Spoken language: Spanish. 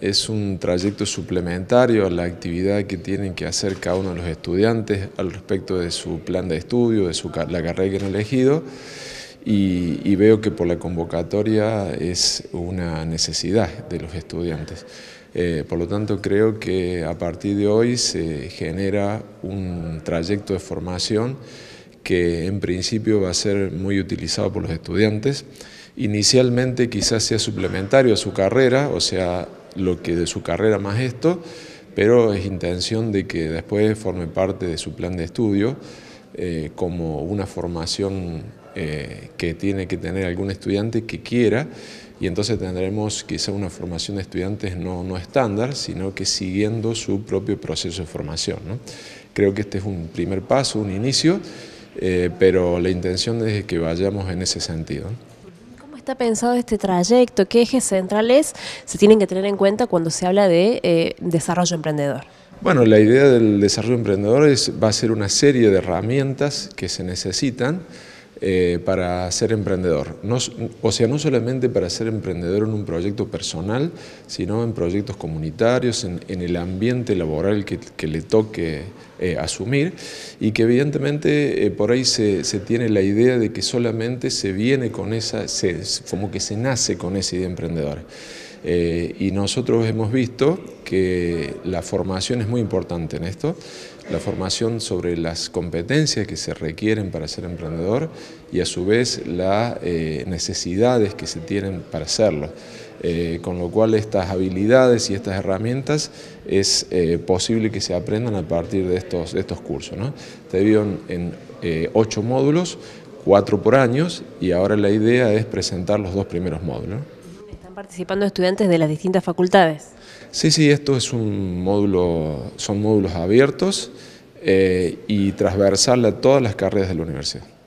Es un trayecto suplementario a la actividad que tienen que hacer cada uno de los estudiantes al respecto de su plan de estudio, de la carrera que han elegido, y, veo que por la convocatoria es una necesidad de los estudiantes. Eh, por lo tanto, creo que a partir de hoy se genera un trayecto de formación que en principio va a ser muy utilizado por los estudiantes. Inicialmente quizás sea suplementario a su carrera, o sea, lo que de su carrera más esto, pero es intención de que después forme parte de su plan de estudio eh, como una formación eh, que tiene que tener algún estudiante que quiera y entonces tendremos quizá una formación de estudiantes no, no estándar, sino que siguiendo su propio proceso de formación. Creo que este es un primer paso, un inicio, eh, pero la intención es que vayamos en ese sentido pensado este trayecto? ¿Qué ejes centrales se tienen que tener en cuenta cuando se habla de eh, desarrollo emprendedor? Bueno, la idea del desarrollo emprendedor es, va a ser una serie de herramientas que se necesitan eh, para ser emprendedor. o sea, no solamente para ser emprendedor en un proyecto personal, sino en proyectos comunitarios, en, el ambiente laboral que, le toque eh, asumir y que evidentemente eh, por ahí se, tiene la idea de que solamente se viene con esa, como que se nace con esa idea emprendedora. y nosotros hemos visto que la formación es muy importante en esto, la formación sobre las competencias que se requieren para ser emprendedor y a su vez las eh, necesidades que se tienen para hacerlo. Eh, con lo cual estas habilidades y estas herramientas es eh, posible que se aprendan a partir de estos, estos cursos. ¿no? Te en ocho módulos, cuatro por años, y ahora la idea es presentar los dos primeros módulos participando estudiantes de las distintas facultades. Sí, sí, esto es un módulo, son módulos abiertos eh, y transversal a todas las carreras de la universidad.